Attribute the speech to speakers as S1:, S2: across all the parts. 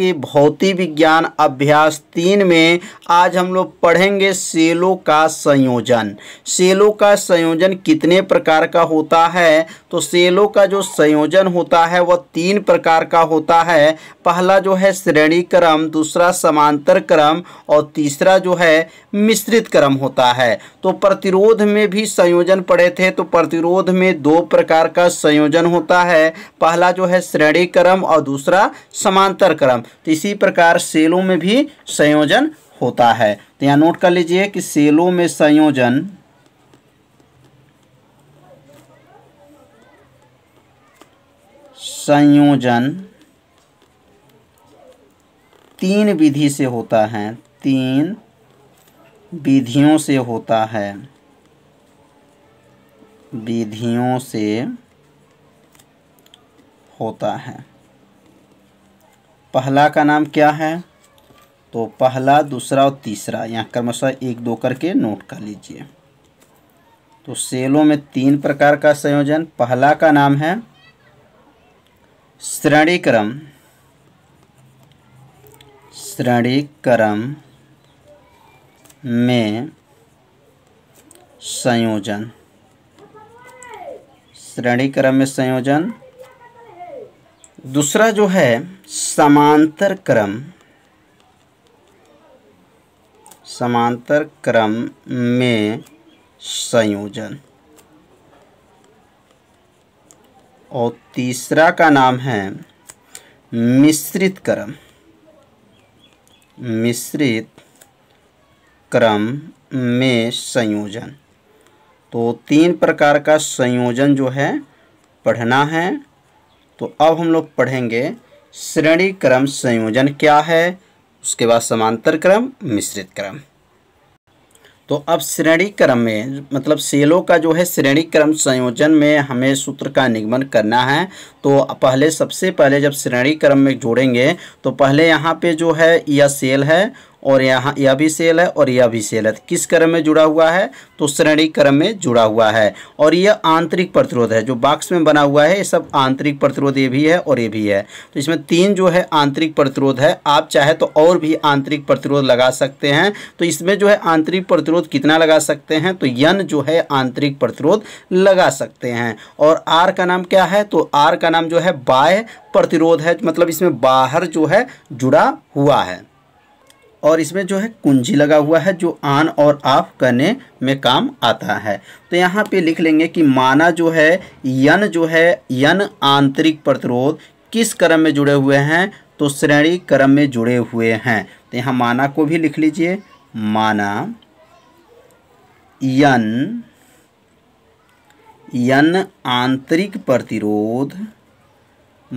S1: के भौतिक विज्ञान अभ्यास तीन में आज हम लोग पढ़ेंगे सेलों का संयोजन सेलों का संयोजन कितने प्रकार का होता है तो सेलों का जो संयोजन होता है वह तीन प्रकार का होता है पहला जो है श्रेणी क्रम दूसरा समांतर क्रम और तीसरा जो है मिश्रित क्रम होता है तो प्रतिरोध में भी संयोजन पढ़े थे तो प्रतिरोध में दो प्रकार का संयोजन होता है पहला जो है श्रेणी क्रम और दूसरा समांतर क्रम तो इसी प्रकार सेलों में भी संयोजन होता है तो यहाँ नोट कर लीजिए कि सेलों में संयोजन संयोजन तीन विधि से होता है तीन विधियों से होता है विधियों से होता है पहला का नाम क्या है तो पहला दूसरा और तीसरा यहाँ क्रमशः एक दो करके नोट कर लीजिए तो सेलों में तीन प्रकार का संयोजन पहला का नाम है श्रेणीक्रम श्रेणीक्रम में संयोजन श्रेणीक्रम में संयोजन दूसरा जो है समांतर क्रम समांतर क्रम में संयोजन और तीसरा का नाम है मिश्रित क्रम मिश्रित क्रम में संयोजन तो तीन प्रकार का संयोजन जो है पढ़ना है तो अब हम लोग पढ़ेंगे श्रेणी क्रम संयोजन क्या है उसके बाद समांतर क्रम मिश्रित क्रम तो अब श्रेणी क्रम में मतलब सेलों का जो है श्रेणी क्रम संयोजन में हमें सूत्र का निगमन करना है तो पहले सबसे पहले जब श्रेणी क्रम में जोड़ेंगे तो पहले यहाँ पे जो है यह सेल है और यहाँ यह भी सेल है और यह भी सेल है तो किस क्रम में जुड़ा हुआ है तो श्रेणी क्रम में जुड़ा हुआ है और यह आंतरिक प्रतिरोध है जो बॉक्स में बना हुआ है ये सब आंतरिक प्रतिरोध ये भी है और ये भी है तो इसमें तीन जो है आंतरिक प्रतिरोध है आप चाहे तो और भी आंतरिक प्रतिरोध लगा सकते हैं तो इसमें जो है आंतरिक प्रतिरोध कितना लगा सकते हैं तो यन जो है आंतरिक प्रतिरोध लगा सकते हैं और आर का नाम क्या है तो आर का नाम जो है बाह्य प्रतिरोध है मतलब इसमें बाहर जो है जुड़ा हुआ है और इसमें जो है कुंजी लगा हुआ है जो ऑन और ऑफ करने में काम आता है तो यहाँ पे लिख लेंगे कि माना जो है यन जो है यन आंतरिक प्रतिरोध किस क्रम में जुड़े हुए हैं तो श्रेणी क्रम में जुड़े हुए हैं तो यहाँ माना को भी लिख लीजिए माना यन यन आंतरिक प्रतिरोध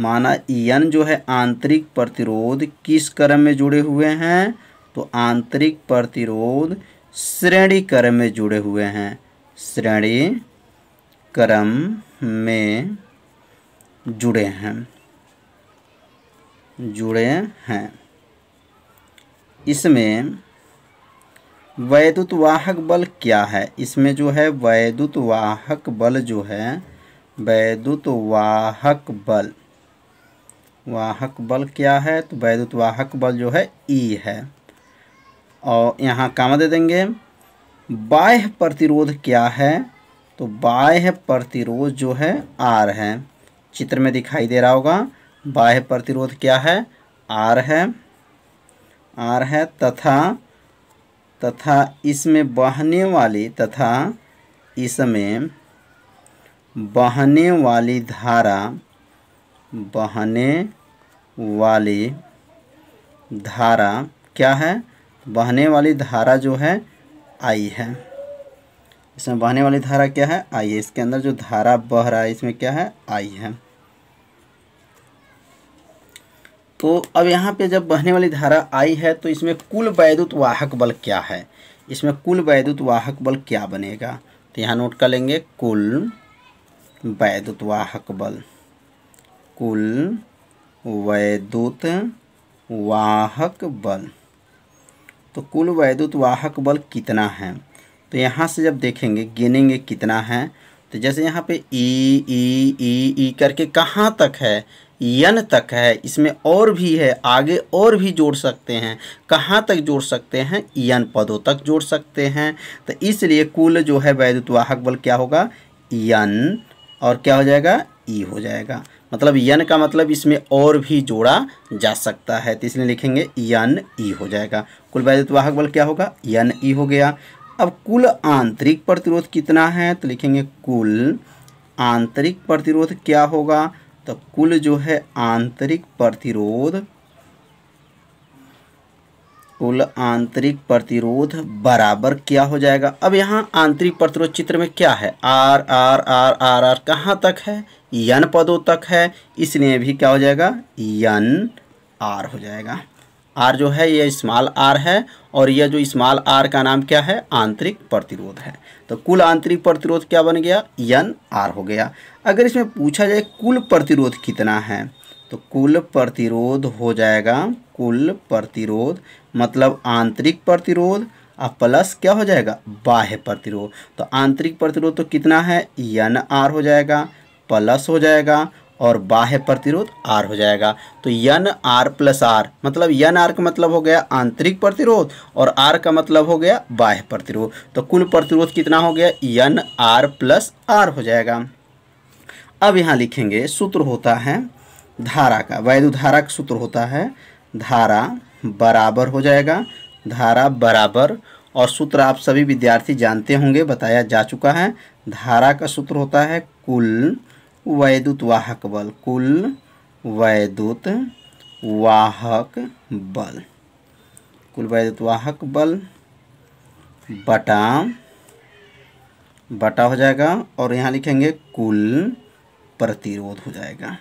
S1: माना यन जो है आंतरिक प्रतिरोध किस क्रम में जुड़े हुए हैं तो आंतरिक प्रतिरोध श्रेणी क्रम में जुड़े हुए हैं श्रेणी क्रम में जुड़े हैं जुड़े हैं इसमें वैद्युत वाहक बल क्या है इसमें जो है वैद्युत वाहक बल जो है वैद्युत वाहक बल वाहक बल क्या है तो वैद्युत वाहक बल जो है ई e है और यहाँ कामा दे देंगे बाह्य प्रतिरोध क्या है तो बाह्य प्रतिरोध जो है आर है चित्र में दिखाई दे रहा होगा बाह्य प्रतिरोध क्या है आर है आर है तथा तथा इसमें बहने वाली तथा इसमें बहने वाली धारा बहने वाली धारा क्या है बहने वाली धारा जो है आई है इसमें बहने वाली धारा क्या है आई है इसके अंदर जो धारा बह रहा है इसमें क्या है आई है तो अब यहाँ पे जब बहने वाली धारा आई है तो इसमें कुल वैद्युत वाहक बल क्या है इसमें कुल वैद्युत वाहक बल क्या बनेगा तो यहाँ नोट कर लेंगे कुल वैद्युत वाहक बल कुल वैद्युत वाहक बल तो कुल वैद्युत वाहक बल कितना है तो यहाँ से जब देखेंगे गिनेंगे कितना है तो जैसे यहाँ पे ई ई ई ई करके कहाँ तक है यन तक है इसमें और भी है आगे और भी जोड़ सकते हैं कहाँ तक जोड़ सकते हैं यन पदों तक जोड़ सकते हैं तो इसलिए कुल जो है वैद्युत वाहक बल क्या होगा यन और क्या हो जाएगा ई हो जाएगा मतलब यन का मतलब इसमें और भी जोड़ा जा सकता है तो इसलिए लिखेंगे यन ई हो जाएगा कुल वाहक बल क्या होगा यन ई हो गया अब कुल आंतरिक प्रतिरोध कितना है तो लिखेंगे कुल आंतरिक प्रतिरोध क्या होगा तो कुल जो है आंतरिक प्रतिरोध कुल आंतरिक प्रतिरोध बराबर क्या हो जाएगा अब यहाँ आंतरिक प्रतिरोध चित्र में क्या है R R R R R कहाँ तक है यन पदों तक है इसलिए भी क्या हो जाएगा यन आर हो जाएगा आर जो है यह स्मॉल आर है और यह जो स्मॉल आर का नाम क्या है आंतरिक प्रतिरोध है तो कुल आंतरिक प्रतिरोध क्या बन गया यन आर हो गया अगर इसमें पूछा जाए कुल प्रतिरोध कितना है तो कुल प्रतिरोध हो जाएगा कुल प्रतिरोध मतलब आंतरिक प्रतिरोध और प्लस क्या हो जाएगा बाह्य प्रतिरोध तो आंतरिक प्रतिरोध तो कितना है यन आर हो जाएगा प्लस हो जाएगा और बाह्य प्रतिरोध आर हो जाएगा तो यन आर प्लस आर मतलब यन आर का मतलब हो गया आंतरिक प्रतिरोध और आर का मतलब हो गया बाह्य प्रतिरोध तो कुल प्रतिरोध कितना हो गया यन आर प्लस आर हो जाएगा अब यहाँ लिखेंगे सूत्र होता है धारा का वैद्युत धारा का सूत्र होता है धारा बराबर हो जाएगा धारा बराबर और सूत्र आप सभी विद्यार्थी जानते होंगे बताया जा चुका है धारा का सूत्र होता है कुल वैद्युत वाहक बल कुल वैद्युत वाहक बल कुल वैद्युत वाहक बल बटा बटा हो जाएगा और यहाँ लिखेंगे कुल प्रतिरोध हो जाएगा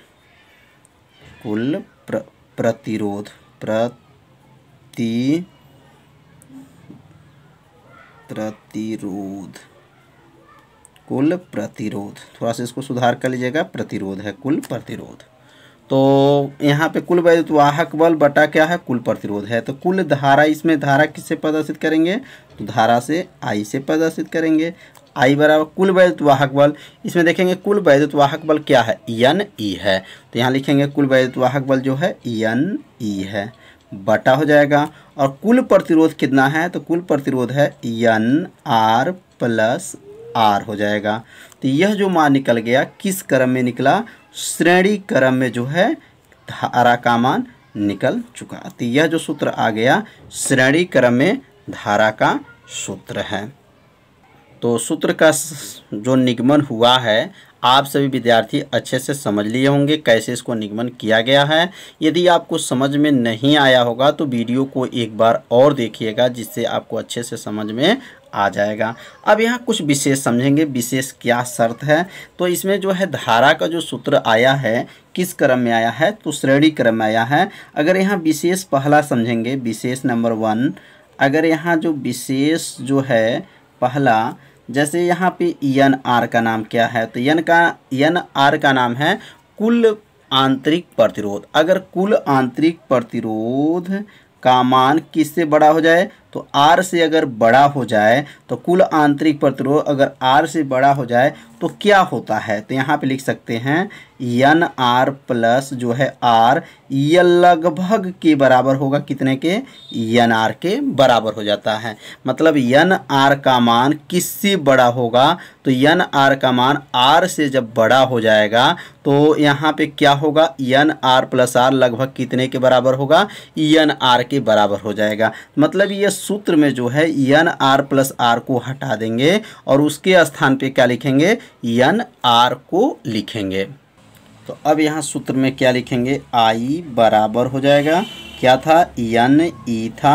S1: कुल प्र, प्रतिरोध प्रति प्रतिरोध कुल प्रतिरोध थोड़ा सा इसको सुधार कर लीजिएगा प्रतिरोध है कुल प्रतिरोध तो यहाँ पे कुल वैद्युत वाहक बल बटा क्या है कुल प्रतिरोध है तो कुल धारा इसमें धारा किससे प्रदर्शित करेंगे तो धारा से आई से प्रदर्शित करेंगे आई बराबर कुल वैद्युत वाहक बल इसमें देखेंगे कुल वैद्युत वाहक बल क्या है एन ई e है तो यहाँ लिखेंगे कुल वैद्युत वाहक बल जो है एन ई e है बटा हो जाएगा और कुल प्रतिरोध कितना है तो कुल प्रतिरोध है एन आर प्लस आर हो जाएगा तो यह जो मान निकल गया किस क्रम में निकला श्रेणी क्रम में जो है धारा का मान निकल चुका तो यह जो सूत्र आ गया श्रेणी क्रम में धारा का सूत्र है तो सूत्र का जो निगमन हुआ है आप सभी विद्यार्थी अच्छे से समझ लिए होंगे कैसे इसको निगमन किया गया है यदि आपको समझ में नहीं आया होगा तो वीडियो को एक बार और देखिएगा जिससे आपको अच्छे से समझ में आ जाएगा अब यहाँ कुछ विशेष समझेंगे विशेष क्या शर्त है तो इसमें जो है धारा का जो सूत्र आया है किस क्रम में आया है तो श्रेणी क्रम में आया है अगर यहाँ विशेष पहला समझेंगे विशेष नंबर वन अगर यहाँ जो विशेष जो है पहला जैसे यहाँ पे यन आर का नाम क्या है तो यन का यन आर का नाम है कुल आंतरिक प्रतिरोध अगर कुल आंतरिक प्रतिरोध का मान किससे बड़ा हो जाए तो आर से अगर बड़ा हो जाए तो कुल आंतरिक प्रतिरोध अगर आर से बड़ा हो जाए तो क्या होता है तो यहाँ पे लिख सकते हैं यन आर प्लस जो है आर ये लगभग के बराबर होगा कितने के यन आर के बराबर हो जाता है मतलब यन आर का मान किससे बड़ा होगा तो यन आर का मान आर से जब बड़ा हो जाएगा तो यहाँ पे क्या होगा यन आर प्लस आर लगभग कितने के बराबर होगा यन आर के बराबर हो जाएगा मतलब ये सूत्र में जो है यन आर प्लस आर को हटा देंगे और उसके स्थान पे क्या लिखेंगे यन आर को लिखेंगे तो अब यहाँ सूत्र में क्या लिखेंगे आई बराबर हो जाएगा क्या था यन ई था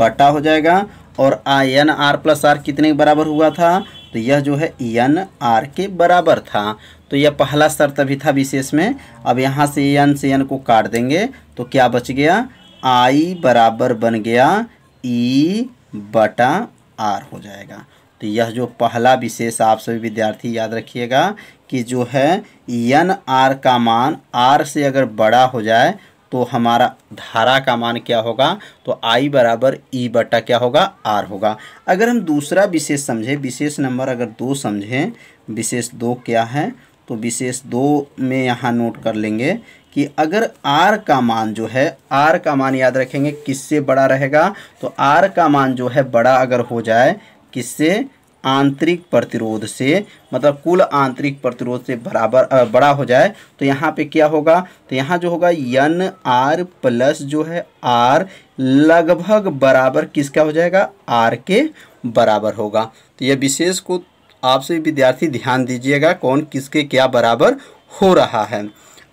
S1: बटा हो जाएगा और I N R plus R कितने के बराबर हुआ था तो यह जो है यन आर के बराबर था तो यह पहला शर्त अभी था विशेष में अब यहाँ से यन से यन को काट देंगे तो क्या बच गया आई बराबर बन गया ई e बटा आर हो जाएगा तो यह जो पहला विशेष आप सभी विद्यार्थी याद रखिएगा कि जो है यन आर का मान आर से अगर बड़ा हो जाए तो हमारा धारा का मान क्या होगा तो आई बराबर ई e बटा क्या होगा आर होगा अगर हम दूसरा विशेष समझें विशेष नंबर अगर दो समझें विशेष दो क्या है तो विशेष दो में यहाँ नोट कर लेंगे कि अगर आर का मान जो है आर का मान याद रखेंगे किससे बड़ा रहेगा तो आर का मान जो है बड़ा अगर हो जाए किससे आंतरिक प्रतिरोध से मतलब कुल आंतरिक प्रतिरोध से बराबर बड़ा हो जाए तो यहाँ पे क्या होगा तो यहाँ जो होगा यन आर प्लस जो है आर लगभग बराबर किसका हो जाएगा आर के बराबर होगा तो यह विशेष को आपसे विद्यार्थी ध्यान दीजिएगा कौन किसके क्या बराबर हो रहा है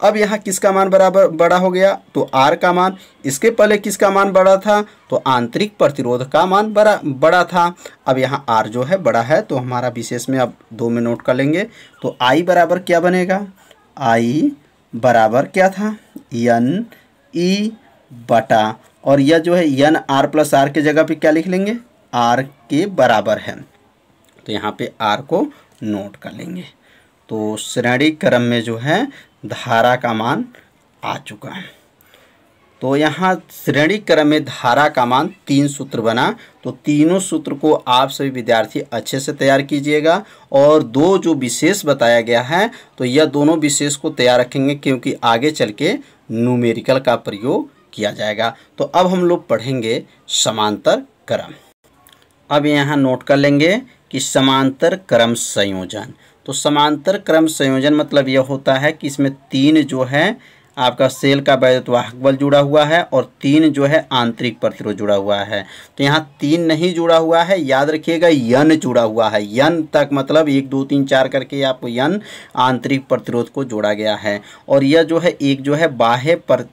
S1: अब यहाँ किसका मान बराबर बड़ा हो गया तो आर का मान इसके पहले किसका मान बड़ा था तो आंतरिक प्रतिरोध का मान बड़ा बड़ा था अब यहाँ आर जो है बड़ा है तो हमारा विशेष में अब दो में नोट कर लेंगे तो आई बराबर क्या बनेगा आई बराबर क्या था यन ई बटा और यह जो है यन आर प्लस आर के जगह पे क्या लिख लेंगे आर के बराबर है तो यहाँ पे आर को नोट कर लेंगे तो श्रेणी क्रम में जो है धारा का मान आ चुका है तो यहाँ श्रेणी क्रम में धारा का मान तीन सूत्र बना तो तीनों सूत्र को आप सभी विद्यार्थी अच्छे से तैयार कीजिएगा और दो जो विशेष बताया गया है तो यह दोनों विशेष को तैयार रखेंगे क्योंकि आगे चल के न्यूमेरिकल का प्रयोग किया जाएगा तो अब हम लोग पढ़ेंगे समांतर क्रम अब यहाँ नोट कर लेंगे कि समांतर क्रम संयोजन तो समांतर क्रम संयोजन मतलब यह होता है कि इसमें तीन जो है आपका सेल का वैद्युतवाहक बल जुड़ा हुआ है और तीन जो है आंतरिक प्रतिरोध जुड़ा हुआ है तो यहाँ तीन नहीं जुड़ा हुआ है याद रखिएगा यन जुड़ा हुआ है यन तक मतलब एक दो तीन चार करके आपको यन आंतरिक प्रतिरोध को जोड़ा गया है और यह जो है एक जो है बाह्य पर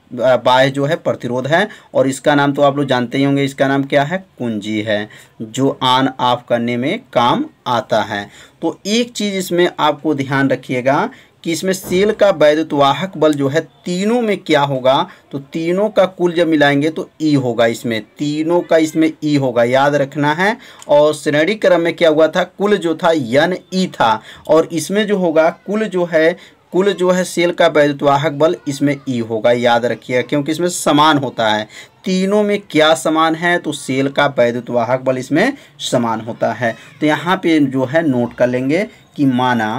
S1: बाह्य जो है प्रतिरोध है और इसका नाम तो आप लोग जानते ही होंगे इसका नाम क्या है कुंजी है जो आन ऑफ करने में काम आता है तो एक चीज़ इसमें आपको ध्यान रखिएगा कि इसमें सेल का वैद्युतवाहक बल जो है तीनों में क्या होगा तो तीनों का कुल जब मिलाएंगे तो ई e होगा इसमें तीनों का इसमें ई e होगा याद रखना है और श्रेणी क्रम में क्या हुआ था कुल जो था यन ई e था और इसमें जो होगा कुल जो है कुल जो है सेल का वैद्युतवाहक बल इसमें ई होगा याद रखिएगा क्योंकि इसमें समान होता है तीनों में क्या समान है तो सेल का वैद्युतवाहक बल इसमें समान होता है तो यहाँ पे जो है नोट कर लेंगे कि माना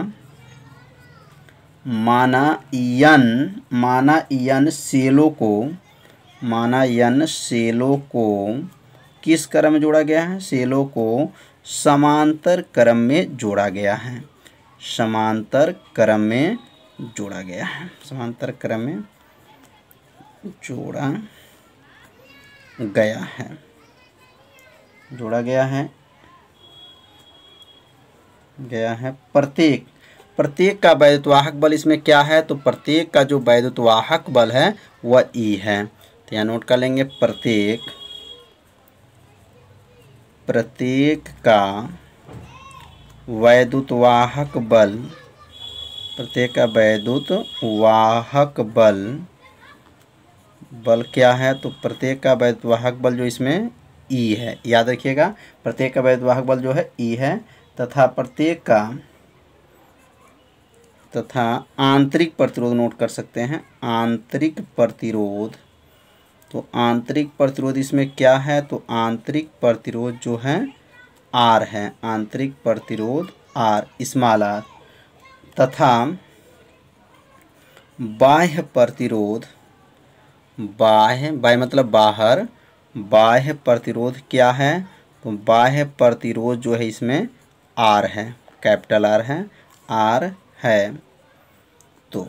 S1: माना माना यन सेलो को माना यन सेलो को किस क्रम में जोड़ा गया है सेलो को समांतर क्रम में जोड़ा गया है समांतर क्रम में जोड़ा गया है समांतर क्रम में जोड़ा गया है जोड़ा गया है गया है प्रत्येक प्रत्येक का वैद्युतवाहक बल इसमें क्या है तो प्रत्येक का जो वैद्युतवाहक बल है वह ई e है तो यहाँ नोट कर लेंगे प्रत्येक प्रत्येक का वैद्युतवाहक बल प्रत्येक का वैद्युत वाहक बल बल क्या है तो प्रत्येक का वैद्युतवाहक बल जो इसमें ई e है याद रखिएगा प्रत्येक का वैद्युतवाहक बल जो है ई e है तथा प्रत्येक का तथा आंतरिक प्रतिरोध नोट कर सकते हैं आंतरिक प्रतिरोध तो आंतरिक प्रतिरोध इसमें क्या है तो आंतरिक प्रतिरोध जो है आर है आंतरिक प्रतिरोध आर स्मॉल आर तथा बाह्य प्रतिरोध बाह्य बाह्य मतलब बाहर बाह्य प्रतिरोध क्या है तो बाह्य प्रतिरोध जो है इसमें आर है कैपिटल आर है आर है तो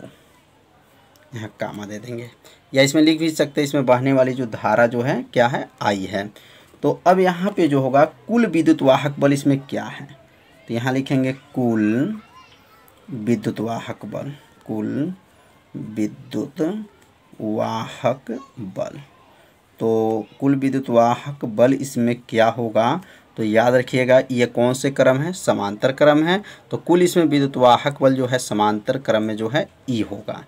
S1: यहाँ कामा दे देंगे या इसमें लिख भी सकते हैं इसमें बहने वाली जो धारा जो है क्या है आई है तो अब यहाँ पे जो होगा कुल विद्युत वाहक बल इसमें क्या है तो यहाँ लिखेंगे कुल विद्युत वाहक बल कुल विद्युत वाहक बल तो कुल विद्युत वाहक बल इसमें क्या होगा तो याद रखिएगा ये कौन से क्रम है समांतर क्रम है तो कुल इसमें विद्युत वाहक बल जो है समांतर क्रम में जो है ई e होगा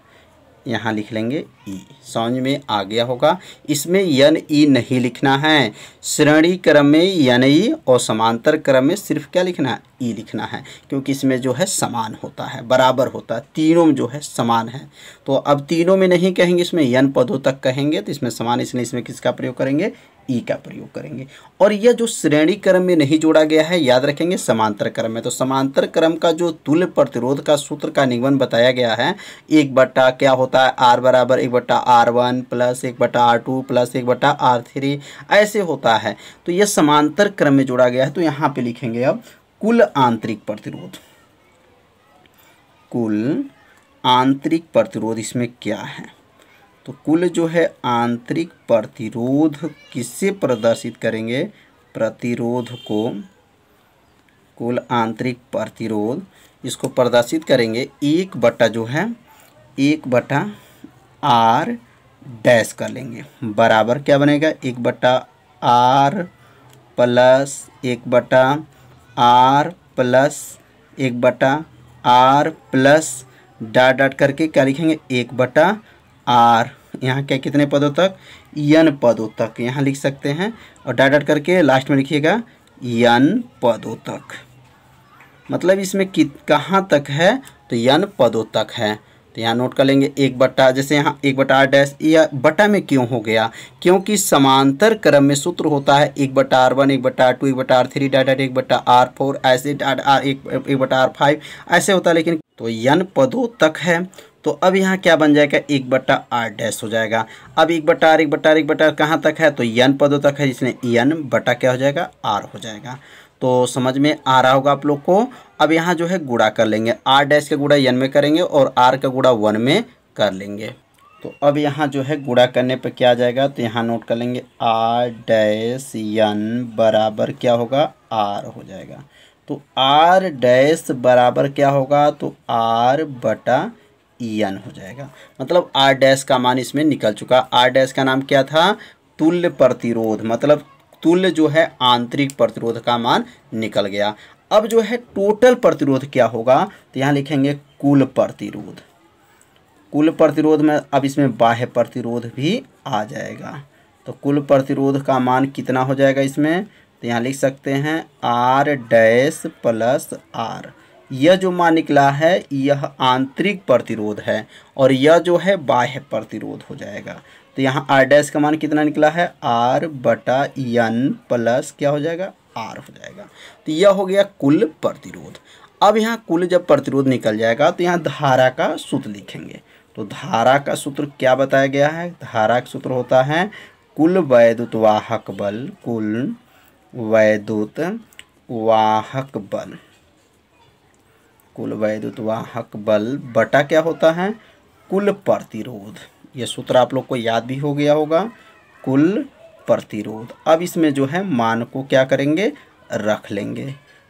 S1: यहाँ लिख लेंगे ई e। समझ में आ गया होगा इसमें यन ई e नहीं लिखना है श्रेणी क्रम में यन ई और समांतर क्रम में सिर्फ क्या लिखना है ई लिखना है क्योंकि इसमें जो है समान होता है बराबर होता है तीनों में जो है समान है तो अब तीनों में नहीं कहेंगे इसमें यन पदों तक कहेंगे तो इसमें समान इसलिए इसमें किसका प्रयोग करेंगे ई e का प्रयोग करेंगे और यह जो श्रेणी क्रम में नहीं जोड़ा गया है याद रखेंगे समांतर क्रम में तो समांतर क्रम का जो तुल्य प्रतिरोध का सूत्र का निगमन बताया गया है एक बट्टा क्या होता है आर बराबर एक बट्टा आर वन प्लस एक बट्टा आर टू प्लस एक बट्टा आर थ्री ऐसे होता है तो यह समांतर क्रम में जोड़ा गया है तो यहाँ पर लिखेंगे अब कुल आंतरिक प्रतिरोध कुल आंतरिक प्रतिरोध इसमें क्या है तो कुल जो है आंतरिक प्रतिरोध किससे प्रदर्शित करेंगे प्रतिरोध को कुल आंतरिक प्रतिरोध इसको प्रदर्शित करेंगे एक बटा जो है एक बटा आर डैश कर लेंगे बराबर क्या बनेगा एक बटा आर प्लस एक बटा आर प्लस एक बटा आर प्लस डाट डाट करके क्या लिखेंगे एक बटा आर यहाँ क्या कितने पदों तक यन पदों तक यहाँ लिख सकते हैं और डाट डाट करके लास्ट में लिखिएगा यन पदों तक मतलब इसमें कित कहाँ तक है तो यन पदों तक है तो यहाँ नोट कर लेंगे एक बट्टा जैसे यहाँ एक बटा आर डैश या बटा में क्यों हो गया क्योंकि समांतर क्रम में सूत्र होता है एक बटा आर वन एक बटा आर टू एक बटा आर थ्री डाट एक बटा आर फोर ऐसे डाट आर एक, एक बटा आर फाइव ऐसे होता है लेकिन तो यन पदों तक है तो अब यहाँ क्या बन जाएगा एक बट्टा आर डैश हो जाएगा अब एक बट्टा आर एक बट्टा आर एक बट्टा कहाँ तक है तो यन पदों तक है जिसमें यन बटा क्या हो जाएगा आर हो जाएगा तो समझ में आ रहा होगा आप लोग को अब यहाँ जो है गुड़ा कर लेंगे आर डैश का गुड़ा यन में करेंगे और आर का गुड़ा वन में कर लेंगे तो अब यहाँ जो है गुड़ा करने पर क्या आ जाएगा तो यहाँ नोट कर लेंगे आर डैश यन बराबर क्या होगा आर हो जाएगा तो आर डैश बराबर क्या होगा तो आर बटा ई एन हो जाएगा मतलब आर डैश का मान इसमें निकल चुका आर डैश का नाम क्या था तुल्य प्रतिरोध मतलब तुल्य जो है आंतरिक प्रतिरोध का मान निकल गया अब जो है टोटल प्रतिरोध क्या होगा तो यहाँ लिखेंगे कुल प्रतिरोध कुल प्रतिरोध में अब इसमें बाह्य प्रतिरोध भी आ जाएगा तो कुल प्रतिरोध का मान कितना हो जाएगा इसमें तो यहाँ लिख सकते हैं आर डैश प्लस आर यह जो मान निकला है यह आंतरिक प्रतिरोध है और यह जो है बाह्य प्रतिरोध हो जाएगा तो यहाँ आर डैश का मान कितना निकला है आर बटा यन प्लस क्या हो जाएगा आर हो जाएगा तो यह हो गया कुल प्रतिरोध अब यहाँ कुल जब प्रतिरोध निकल जाएगा तो यहाँ धारा का सूत्र लिखेंगे तो धारा का सूत्र क्या बताया गया है धारा का सूत्र होता है कुल वैद्युत वाहक बल कुल वैद्युत वाहक बल कुल वैद्युत वाहक बल बटा क्या होता है कुल प्रतिरोध ये सूत्र आप लोग को याद भी हो गया होगा कुल प्रतिरोध अब इसमें जो है मान को क्या करेंगे रख लेंगे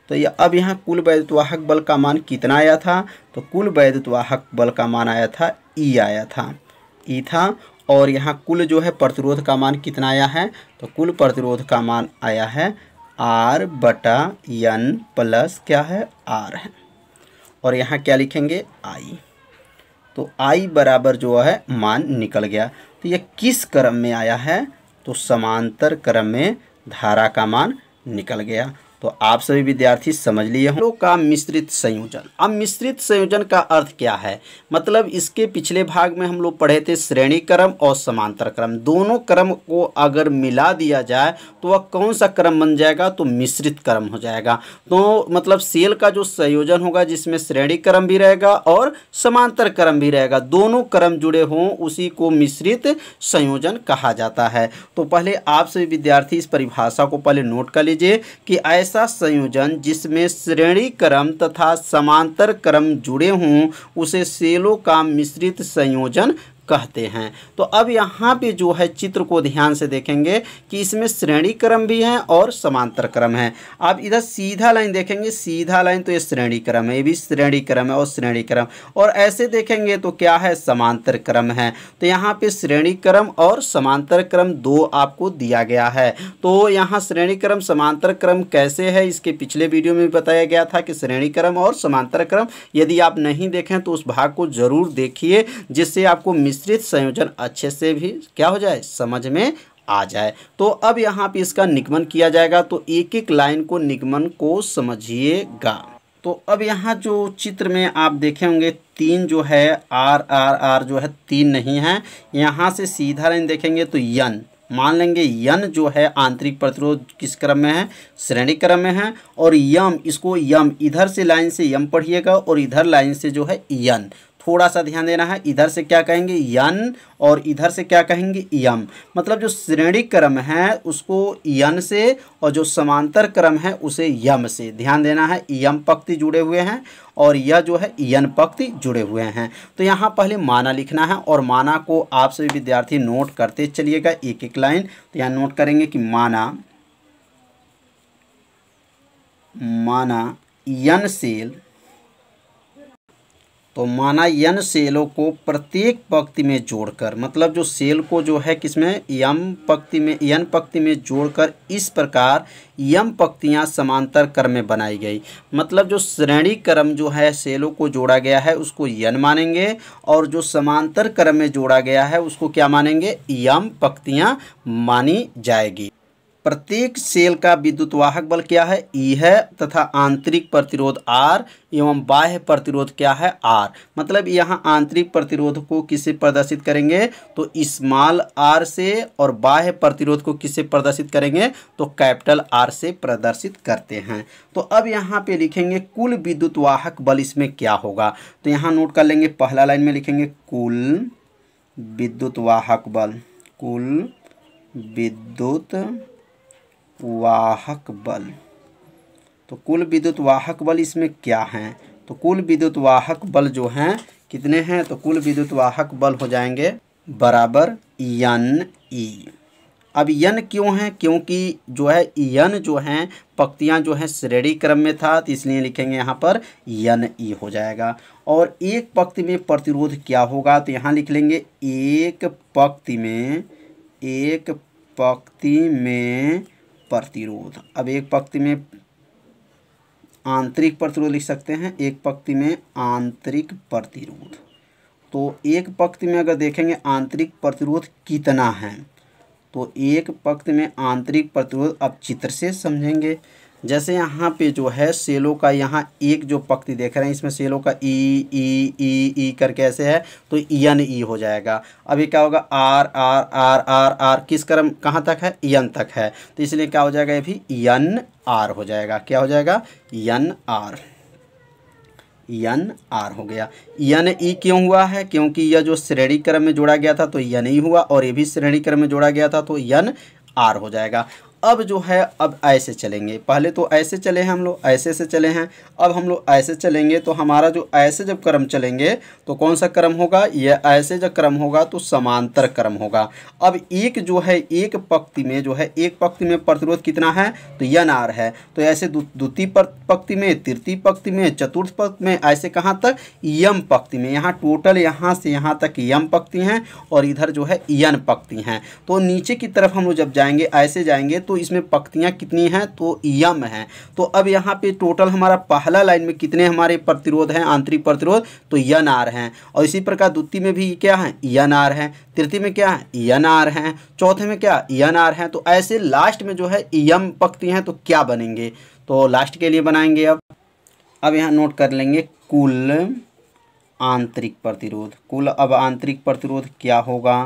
S1: तो ये अब यहाँ कुल वैद्युतवाहक बल का मान कितना आया था तो कुल वैद्युतवाहक बल का मान आया था ई आया था ई था और यहाँ कुल जो है प्रतिरोध का मान कितना आया है तो कुल प्रतिरोध का मान आया है आर बटा यन प्लस क्या है आर है और यहाँ क्या लिखेंगे आई तो आई बराबर जो है मान निकल गया तो ये किस क्रम में आया है तो समांतर क्रम में धारा का मान निकल गया तो आप सभी विद्यार्थी समझ लिए हो का मिश्रित संयोजन अब मिश्रित संयोजन का अर्थ क्या है मतलब इसके पिछले भाग में हम लोग पढ़े थे श्रेणी क्रम और समांतर क्रम दोनों क्रम को अगर मिला दिया जाए तो वह कौन सा क्रम बन जाएगा तो मिश्रित क्रम हो जाएगा तो मतलब सेल का जो संयोजन होगा जिसमें श्रेणी क्रम भी रहेगा और समांतर क्रम भी रहेगा दोनों क्रम जुड़े हों उसी को मिश्रित संयोजन कहा जाता है तो पहले आप सभी विद्यार्थी इस परिभाषा को पहले नोट कर लीजिए कि ऐसे ऐसा संयोजन जिसमें श्रेणी क्रम तथा समांतर क्रम जुड़े हों उसे सेलों का मिश्रित संयोजन कहते हैं तो अब यहाँ पे जो है चित्र को ध्यान से देखेंगे कि इसमें श्रेणी क्रम भी है और समांतर क्रम है आप इधर सीधा लाइन देखेंगे सीधा लाइन तो ये श्रेणी क्रम है ये भी श्रेणी क्रम है और श्रेणी क्रम और ऐसे देखेंगे तो क्या है समांतर क्रम है तो यहाँ पे श्रेणी क्रम और समांतर क्रम दो आपको दिया गया है तो यहाँ श्रेणी क्रम समांतर क्रम कैसे है इसके पिछले वीडियो में बताया गया था कि श्रेणी क्रम और समांतर क्रम यदि आप नहीं देखें तो उस भाग को जरूर देखिए जिससे आपको मिस मिश्रित संयोजन अच्छे से भी क्या हो जाए समझ में आ जाए तो अब यहाँ पे इसका निगमन किया जाएगा तो एक एक लाइन को निगमन को समझिएगा तो अब यहाँ जो चित्र में आप देखे होंगे तीन जो है आर आर आर जो है तीन नहीं है यहाँ से सीधा लाइन देखेंगे तो यन मान लेंगे यन जो है आंतरिक प्रतिरोध किस क्रम में है श्रेणी क्रम में है और यम इसको यम इधर से लाइन से यम पढ़िएगा और इधर लाइन से जो है यन थोड़ा सा ध्यान देना है इधर से क्या कहेंगे यन और इधर से क्या कहेंगे यम मतलब जो श्रेणी क्रम है उसको यन से और जो समांतर क्रम है उसे यम से ध्यान देना है यम पक्ति जुड़े हुए हैं और यह जो है यन पक्ति जुड़े हुए हैं तो यहाँ पहले माना लिखना है और माना को आप सभी विद्यार्थी नोट करते चलिएगा एक एक लाइन तो यहाँ नोट करेंगे कि माना माना यन सेल तो माना यन सेलों को प्रत्येक पंक्ति में जोड़कर मतलब जो सेल को जो है किसमें यम पंक्ति में यन पंक्ति में जोड़कर इस प्रकार यम पंक्तियां समांतर क्रम में बनाई गई मतलब जो श्रेणी क्रम जो है सेलों को जोड़ा गया है उसको यन मानेंगे और जो समांतर क्रम में जोड़ा गया है उसको क्या मानेंगे यम पंक्तियां मानी जाएगी प्रत्येक सेल का विद्युत वाहक बल क्या है ई e है तथा आंतरिक प्रतिरोध आर एवं बाह्य प्रतिरोध क्या है आर मतलब यहाँ आंतरिक प्रतिरोध को किसे प्रदर्शित करेंगे तो स्मॉल आर से और बाह्य प्रतिरोध को किसे प्रदर्शित करेंगे तो कैपिटल आर से प्रदर्शित करते हैं तो अब यहाँ पे लिखेंगे कुल विद्युत वाहक बल इसमें क्या होगा तो यहाँ नोट कर लेंगे पहला लाइन में लिखेंगे कुल विद्युत वाहक बल कुल विद्युत वाहक बल तो कुल विद्युत वाहक बल इसमें क्या हैं तो कुल विद्युत वाहक बल जो हैं कितने हैं तो कुल विद्युत वाहक बल हो जाएंगे बराबर यन ई अब यन क्यों है क्योंकि जो है यन जो हैं पक्तियाँ जो हैं श्रेणी क्रम में था तो इसलिए लिखेंगे यहाँ पर यन ई हो जाएगा और एक पक्ति में प्रतिरोध क्या होगा तो यहाँ लिख लेंगे एक पक्ति में एक पक्ति में प्रतिरोध अब एक पक्ति में आंतरिक प्रतिरोध लिख सकते हैं एक पक्ति में आंतरिक प्रतिरोध तो एक पक्ति में अगर देखेंगे आंतरिक प्रतिरोध कितना है तो एक पक्ति में आंतरिक प्रतिरोध अब चित्र से समझेंगे जैसे यहाँ पे जो है सेलो का यहाँ एक जो पक्ति देख रहे हैं इसमें सेलो का ई ई ई ई करके ऐसे है तो यन ई हो जाएगा अभी क्या होगा R R R R R किस क्रम कहाँ तक है यन तक है तो इसलिए क्या हो जाएगा ये भी यन आर हो जाएगा क्या हो जाएगा यन आर यन आर हो गया यन ई क्यों हुआ है क्योंकि यह जो श्रेणी क्रम में जोड़ा गया था तो यन ई हुआ और ये भी श्रेणी क्रम में जोड़ा गया था तो यन आर हो जाएगा अब जो है अब ऐसे चलेंगे पहले तो ऐसे चले हैं हम लोग ऐसे से चले हैं अब हम लोग ऐसे चलेंगे तो हमारा जो ऐसे जब क्रम चलेंगे तो कौन सा क्रम होगा यह ऐसे जब क्रम होगा तो समांतर क्रम होगा अब एक जो है एक पक्ति में जो है एक पक्ति में प्रतिरोध कितना है तो यन आर है तो ऐसे द्वितीय पक्ति में तृतीय पक्ति में चतुर्थ पक्ति में ऐसे कहाँ तक यम पक्ति में यहाँ टोटल यहाँ से यहाँ तक यम पक्ति हैं और इधर जो है यन पक्ति हैं तो नीचे की तरफ हम लोग जब जाएंगे ऐसे जाएंगे तो इसमें पक्तियाँ कितनी हैं तो यम हैं तो अब यहाँ पे टोटल हमारा पहला लाइन में कितने हमारे प्रतिरोध हैं आंतरिक प्रतिरोध तो यन आर हैं और इसी प्रकार द्वितीय में भी क्या है यन आर हैं तृतीय में क्या है यन आर हैं चौथे में क्या यन आर हैं तो ऐसे लास्ट में जो है यम पक्ति हैं तो क्या बनेंगे तो लास्ट के लिए बनाएंगे अब अब यहाँ नोट कर लेंगे कुल आंतरिक प्रतिरोध कुल अब आंतरिक प्रतिरोध क्या होगा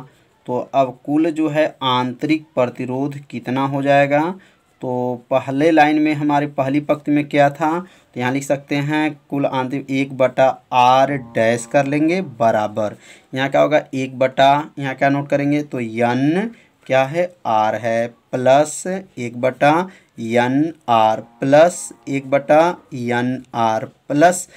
S1: तो अब कुल जो है आंतरिक प्रतिरोध कितना हो जाएगा तो पहले लाइन में हमारे पहली पक्ति में क्या था तो यहाँ लिख सकते हैं कुल आंतरिक एक बटा आर डैश कर लेंगे बराबर यहाँ क्या होगा एक बटा यहाँ क्या नोट करेंगे तो यन क्या है आर है प्लस एक बटा यन आर प्लस एक बटा N R plus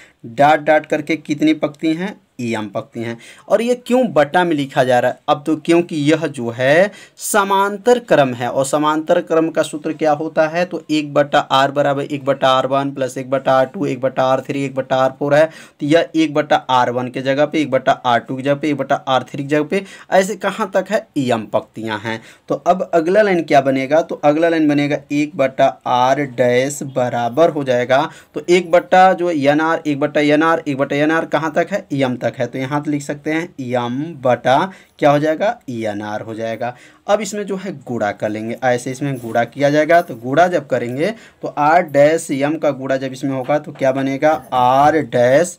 S1: dot dot करके कितनी पक्ति हैं ई ईयम पंक्ति हैं और ये क्यों बटा में लिखा जा रहा है अब तो क्योंकि यह जो है समांतर क्रम है और समांतर क्रम का सूत्र क्या होता है तो एक बटा आर बराबर एक बटा आर वन प्लस एक बटा आर टू एक बटा आर थ्री एक बटा आर फोर है तो यह एक बटा आर वन के जगह पे एक बटा आर टू की जगह पे एक बटा आर थ्री की जगह पे ऐसे कहाँ तक है ई ईयम पंक्तियाँ हैं तो अब अगला लाइन क्या बनेगा तो अगला लाइन बनेगा एक बटा आर डैश बराबर हो जाएगा तो एक बट्टा जो एन आर एक बटा एन आर एक बटा एन आर कहाँ तक है ई ईयम तक है तो यहाँ तो लिख सकते हैं यम बटा क्या हो जाएगा यनार हो जाएगा अब इसमें जो है गुड़ा कर लेंगे ऐसे इसमें गुड़ा किया जाएगा तो गुड़ा जब करेंगे तो आर डैश यम का गुड़ा जब इसमें होगा तो क्या बनेगा आर डैश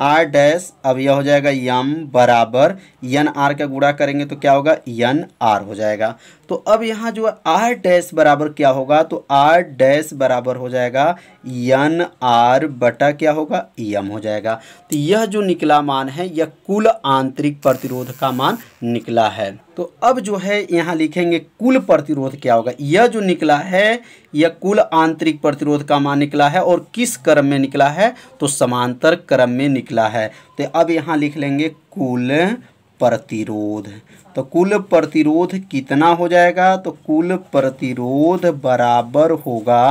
S1: आर डैश अब यह हो जाएगा यम बराबर यन आर का गुड़ा करेंगे तो क्या होगा यन आर हो जाएगा तो अब यहाँ जो है आर डैश बराबर क्या होगा तो आर डैश बराबर हो जाएगा यन आर बटा क्या होगा यम हो जाएगा तो यह जो निकला मान है यह कुल आंतरिक प्रतिरोध का मान निकला है तो अब जो है यहाँ लिखेंगे कुल प्रतिरोध क्या होगा यह जो निकला है यह कुल आंतरिक प्रतिरोध का मान निकला है और किस क्रम में निकला है तो समांतर क्रम में निकला है तो अब यहाँ लिख लेंगे कुल प्रतिरोध तो कुल प्रतिरोध कितना हो जाएगा तो कुल प्रतिरोध बराबर होगा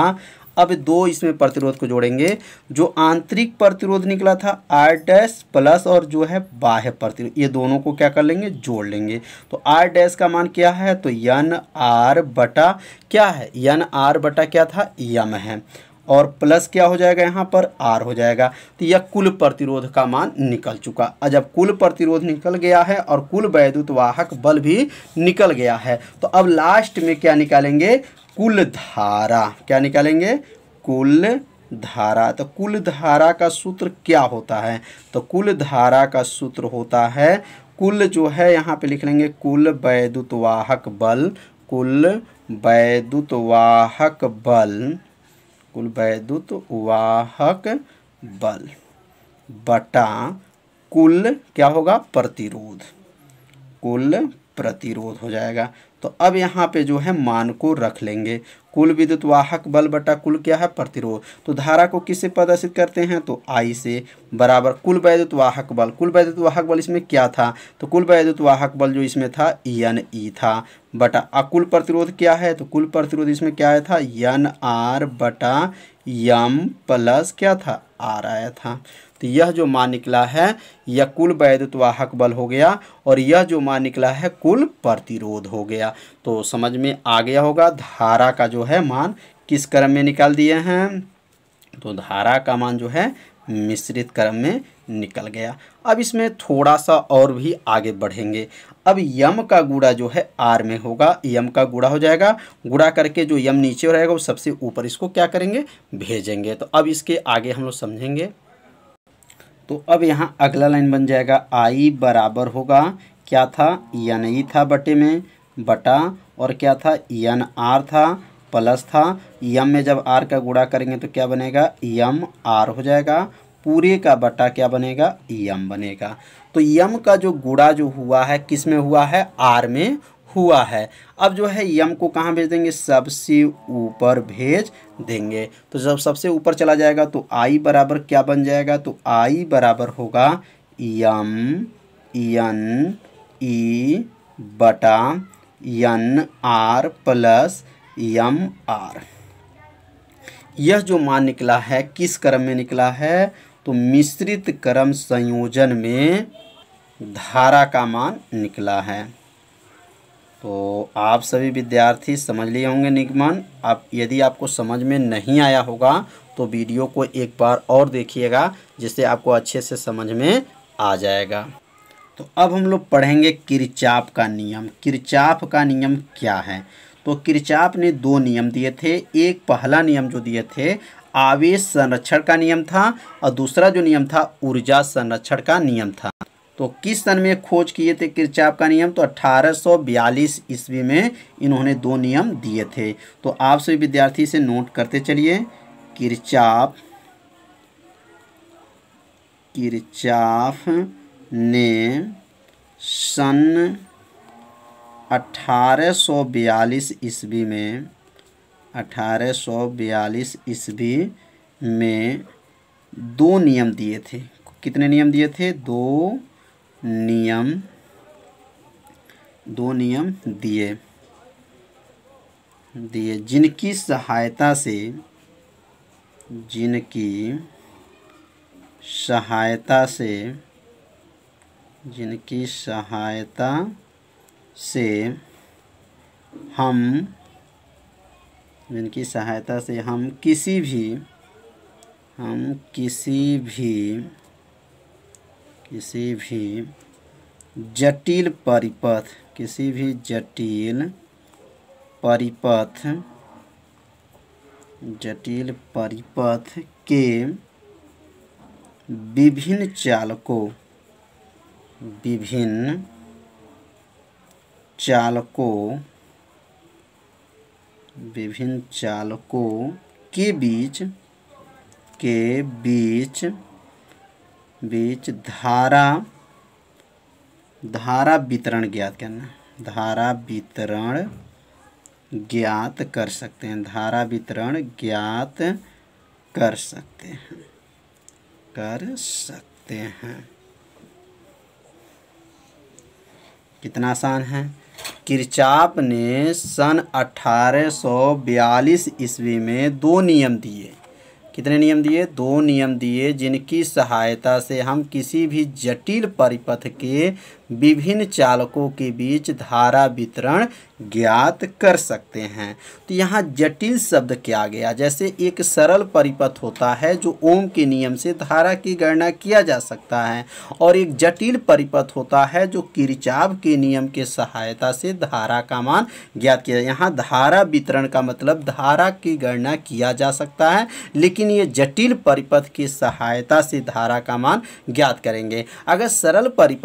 S1: अब दो इसमें प्रतिरोध को जोड़ेंगे जो आंतरिक प्रतिरोध निकला था आर डैश प्लस और जो है बाह्य प्रतिरोध ये दोनों को क्या कर लेंगे जोड़ लेंगे तो आर डैश का मान क्या है तो यन आर बटा क्या है यन आर बटा क्या था यम है और प्लस क्या हो जाएगा यहाँ पर आर हो जाएगा तो यह कुल प्रतिरोध का मान निकल चुका और जब कुल प्रतिरोध निकल गया है और कुल वैद्युत वाहक बल भी निकल गया है तो अब लास्ट में क्या निकालेंगे कुल धारा क्या निकालेंगे कुल धारा तो कुल धारा का सूत्र क्या होता है तो कुल धारा का सूत्र होता है कुल जो है यहाँ पे लिख लेंगे कुल वैद्युत वाहक बल कुल वैद्युत वाहक बल कुल वैद्युत वाहक बल बटा कुल क्या होगा प्रतिरोध कुल प्रतिरोध हो जाएगा तो अब यहाँ पे जो है मान को रख लेंगे कुल विद्युत वाहक बल बटा कुल क्या है प्रतिरोध तो धारा को किससे प्रदर्शित करते हैं तो आई से बराबर कुल वैद्युत वाहक बल कुल वैद्युत वाहक बल इसमें क्या था तो कुल वैद्युत वाहक बल जो इसमें था यन ई e था बटा अकुल प्रतिरोध क्या है तो कुल प्रतिरोध इसमें क्या है था यन आर बटा यम प्लस क्या था आ रहा था तो यह जो मान निकला है यह कुल वैद्युतवाहक बल हो गया और यह जो मान निकला है कुल प्रतिरोध हो गया तो समझ में आ गया होगा धारा का जो है मान किस क्रम में निकाल दिए हैं तो धारा का मान जो है मिश्रित क्रम में निकल गया अब इसमें थोड़ा सा और भी आगे बढ़ेंगे अब यम का गुड़ा जो है आर में होगा यम का गुड़ा हो जाएगा गुड़ा करके जो यम नीचे रहेगा वो सबसे ऊपर इसको क्या करेंगे भेजेंगे तो अब इसके आगे हम लोग समझेंगे तो अब यहाँ अगला लाइन बन जाएगा आई बराबर होगा क्या था यन ई था बटे में बटा और क्या था यन आर था प्लस था यम में जब आर का गुड़ा करेंगे तो क्या बनेगा यम आर हो जाएगा पूरे का बटा क्या बनेगा यम बनेगा तो यम का जो गुड़ा जो हुआ है किस में हुआ है आर में हुआ है अब जो है यम को कहाँ भेज देंगे सबसे ऊपर भेज देंगे तो जब सबसे ऊपर चला जाएगा तो आई बराबर क्या बन जाएगा तो आई बराबर होगा यम यन ई बटा N R plus M R यह जो मान निकला है किस क्रम में निकला है तो मिश्रित क्रम संयोजन में धारा का मान निकला है तो आप सभी विद्यार्थी समझ लिए होंगे निगमन आप यदि आपको समझ में नहीं आया होगा तो वीडियो को एक बार और देखिएगा जिससे आपको अच्छे से समझ में आ जाएगा तो अब हम लोग पढ़ेंगे किरचाप का नियम किरचाप का नियम क्या है तो किरचाप ने दो नियम दिए थे एक पहला नियम जो दिए थे आवेश संरक्षण का नियम था और दूसरा जो नियम था ऊर्जा संरक्षण का नियम था तो किस सन में खोज किए थे किरचाप का नियम तो 1842 ईस्वी में इन्होंने दो नियम दिए थे तो आप सभी विद्यार्थी से नोट करते चलिए किरचाप किरचाप ने सन 1842 ईस्वी में अठारह सौ बयालीस ईस्वी में दो नियम दिए थे कितने नियम दिए थे दो नियम दो नियम दिए दिए जिनकी सहायता से जिनकी सहायता से जिनकी सहायता से हम जिनकी सहायता से हम किसी भी हम किसी भी किसी भी जटिल परिपथ किसी भी जटिल परिपथ जटिल परिपथ के विभिन्न चालकों विभिन्न चालकों विभिन्न चालकों के बीच के बीच बीच धारा धारा वितरण ज्ञात करना धारा वितरण ज्ञात कर सकते हैं धारा वितरण ज्ञात कर सकते हैं कर सकते हैं कितना आसान है किरचाप ने सन 1842 ईस्वी में दो नियम दिए कितने नियम दिए दो नियम दिए जिनकी सहायता से हम किसी भी जटिल परिपथ के विभिन्न चालकों के बीच धारा वितरण ज्ञात कर सकते हैं तो यहाँ जटिल शब्द क्या गया जैसे एक सरल परिपथ होता है जो ओम के नियम से धारा की गणना किया जा सकता है और एक जटिल परिपथ होता है जो किरचाव के नियम के सहायता से धारा का मान ज्ञात किया यहाँ धारा वितरण का मतलब धारा की गणना किया जा सकता है लेकिन ये जटिल परिपथ की सहायता से धारा का मान ज्ञात करेंगे अगर सरल परिपथ